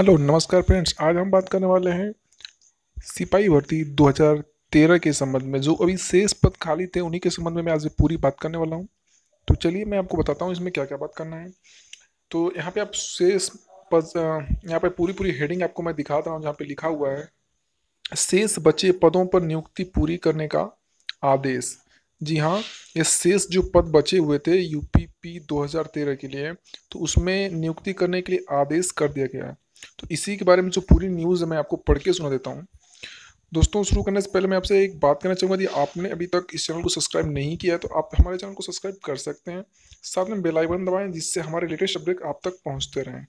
hello नमस्कार friends आज हम बात करने वाले हैं सिपाही भर्ती 2013 के संबंध में जो अभी शेष पद खाली थे उन्हीं के संबंध में मैं आज पूरी बात करने वाला हूं तो चलिए मैं आपको बताता हूं इसमें क्या क्या बात करना है तो यहाँ पे आप शेष पद यहाँ पे पूरी पूरी हेडिंग आपको मैं दिखा रहा हूँ जहाँ पे लिखा हुआ है शेष बचे पदों पर नियुक्ति पूरी करने का आदेश जी हाँ ये शेष जो पद बचे हुए थे यूपीपी 2013 के लिए तो उसमें नियुक्ति करने के लिए आदेश कर दिया गया है तो इसी के बारे में जो पूरी न्यूज़ है मैं आपको पढ़ के सुना देता हूँ दोस्तों शुरू करने से पहले मैं आपसे एक बात करना चाहूँगा यदि आपने अभी तक इस चैनल को सब्सक्राइब नहीं किया है तो आप हमारे चैनल को सब्सक्राइब कर सकते हैं साथ में बेल आइकन दबाएं जिससे हमारे लेटेस्ट अपडेट आप तक पहुँचते रहें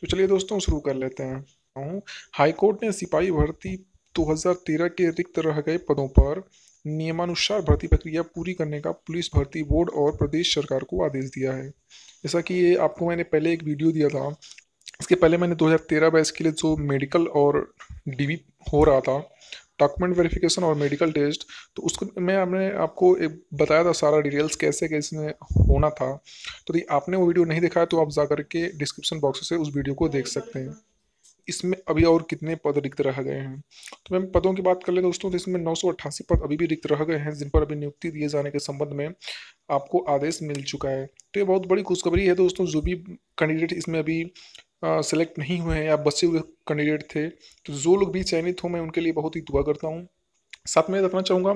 तो चलिए दोस्तों शुरू कर लेते हैं हूँ हाईकोर्ट ने सिपाही भर्ती 2013 के रिक्त रह गए पदों पर नियमानुसार भर्ती प्रक्रिया पूरी करने का पुलिस भर्ती बोर्ड और प्रदेश सरकार को आदेश दिया है जैसा कि ये आपको मैंने पहले एक वीडियो दिया था इसके पहले मैंने 2013 बैच के लिए जो मेडिकल और डीवी हो रहा था डॉक्यूमेंट वेरिफिकेशन और मेडिकल टेस्ट तो उसको मैं हमने आपको एक बताया था सारा डिटेल्स कैसे कैसे होना था तो यदि आपने वो वीडियो नहीं देखा है तो आप जा करके डिस्क्रिप्शन बॉक्स से उस वीडियो को देख सकते हैं इसमें अभी और कितने पद रिक्त रह गए हैं तो मैम पदों की बात कर ले दोस्तों तो इसमें नौ पद अभी भी रिक्त रह गए हैं जिन पर अभी नियुक्ति दिए जाने के संबंध में आपको आदेश मिल चुका है तो ये बहुत बड़ी खुशखबरी है दोस्तों जो भी कैंडिडेट इसमें अभी सेलेक्ट नहीं हुए हैं या बचे हुए कैंडिडेट थे तो जो लोग भी चयनित हों मैं उनके लिए बहुत ही दुआ करता हूँ साथ में बताना चाहूँगा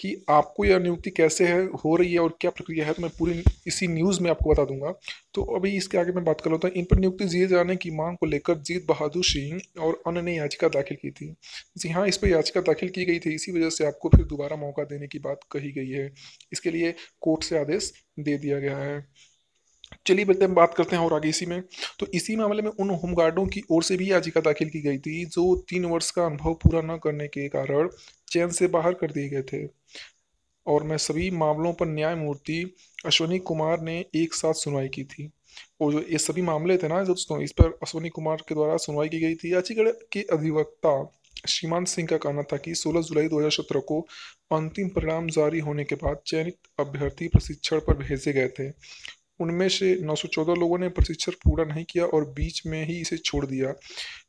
कि आपको यह नियुक्ति कैसे है हो रही है और क्या प्रक्रिया है तो मैं पूरी इसी न्यूज़ में आपको बता दूंगा तो अभी इसके आगे मैं बात कर लेता हूँ इन पर नियुक्ति दिए जाने की मांग को लेकर जीत बहादुर सिंह और अन्य ने याचिका दाखिल की थी जी हाँ इस पर याचिका दाखिल की गई थी इसी वजह से आपको फिर दोबारा मौका देने की बात कही गई है इसके लिए कोर्ट से आदेश दे दिया गया है चलिए बेटे हम बात करते हैं और आगे इसी में तो इसी मामले में उन होमगार्डों की ओर से भी याचिका दाखिल की गई थी जो तीन वर्ष का अनुभव पूरा न करने के कारण चयन से बाहर कर दिए गए थे और मैं सभी मामलों पर न्यायमूर्ति अश्वनी कुमार ने एक साथ सुनवाई की थी और जो ये सभी मामले थे ना दोस्तों इस पर अश्वनी कुमार के द्वारा सुनवाई की गई थी याचिका के अधिवक्ता श्रीमान सिंह का कहना था कि 16 जुलाई 2017 को अंतिम परिणाम जारी होने के बाद चयनित अभ्यर्थी प्रशिक्षण पर भेजे गए थे उनमें से 914 लोगों ने प्रशिक्षण पूरा नहीं किया और बीच में ही इसे छोड़ दिया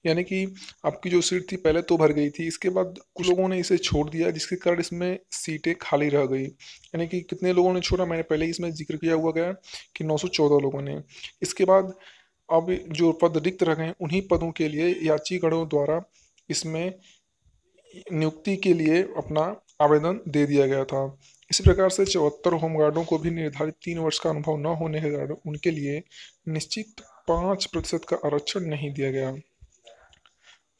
यानी कि आपकी जो सीट थी पहले तो भर गई थी इसके बाद कुछ लोगों ने इसे छोड़ दिया जिसके कारण इसमें सीटें खाली रह गई यानी कि कितने लोगों ने छोड़ा मैंने पहले ही इसमें जिक्र किया हुआ गया कि 914 लोगों ने इसके बाद अब जो पद रिक्त रह गए उन्हीं पदों के लिए याचीगणों द्वारा इसमें नियुक्ति के लिए अपना आवेदन दे दिया गया था इसी प्रकार से चौहत्तर होमगार्डों को भी निर्धारित तीन वर्ष का अनुभव न होने के कारण उनके लिए निश्चित पाँच प्रतिशत का आरक्षण नहीं दिया गया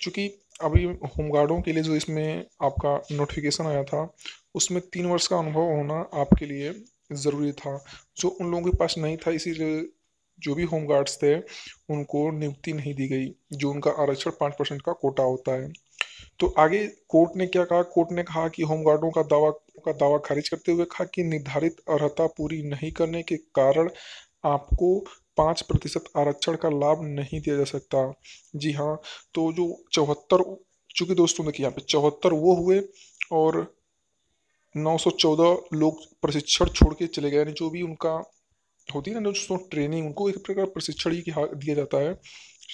चूँकि अभी होमगार्डों के लिए जो इसमें आपका नोटिफिकेशन आया था उसमें तीन वर्ष का अनुभव होना आपके लिए ज़रूरी था जो उन लोगों के पास नहीं था इसीलिए जो भी होमगार्ड्स थे उनको नियुक्ति नहीं दी गई जो उनका आरक्षण पाँच परसेंट का कोटा होता है तो आगे कोर्ट ने क्या कहा कोर्ट ने कहा कि होमगार्डों का दावा का दावा खारिज करते हुए कहा कि निर्धारित अर्हता पूरी नहीं करने के कारण आपको पाँच प्रतिशत आरक्षण का लाभ नहीं दिया जा सकता जी हाँ तो जो चौहत्तर चूंकि दोस्तों देखिए यहाँ पे चौहत्तर वो हुए और 914 लोग प्रशिक्षण छोड़ के चले गए यानी जो भी उनका होती है ना दोस्तों ट्रेनिंग उनको एक प्रकार प्रशिक्षण ही दिया जाता है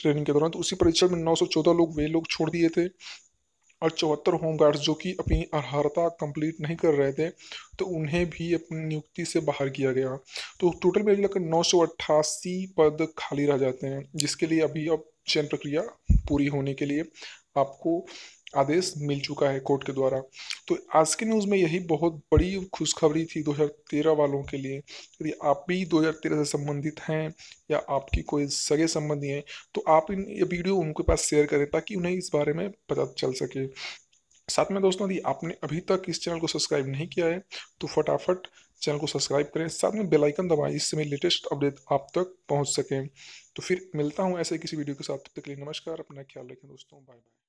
ट्रेनिंग के दौरान तो उसी परीक्षण में 914 लोग वे लोग छोड़ दिए थे और चौहत्तर होम जो कि अपनी अर्हता कंप्लीट नहीं कर रहे थे तो उन्हें भी अपनी नियुक्ति से बाहर किया गया तो टोटल मेरे लगकर नौ सौ अट्ठासी पद खाली रह जाते हैं जिसके लिए अभी अब चयन प्रक्रिया पूरी होने के लिए आपको आदेश मिल चुका है कोर्ट के द्वारा तो आज के न्यूज़ में यही बहुत बड़ी खुशखबरी थी 2013 वालों के लिए यदि आप भी 2013 से संबंधित हैं या आपकी कोई सगे संबंधी हैं तो आप इन ये वीडियो उनके पास शेयर करें ताकि उन्हें इस बारे में पता चल सके साथ में दोस्तों यदि आपने अभी तक इस चैनल को सब्सक्राइब नहीं किया है तो फटाफट चैनल को सब्सक्राइब करें साथ में बेल आइकन दबाएं इससे मेरे लेटेस्ट अपडेट आप तक पहुंच सकें तो फिर मिलता हूं ऐसे किसी वीडियो के साथ तब तक के लिए नमस्कार अपना ख्याल रखें दोस्तों बाय बाय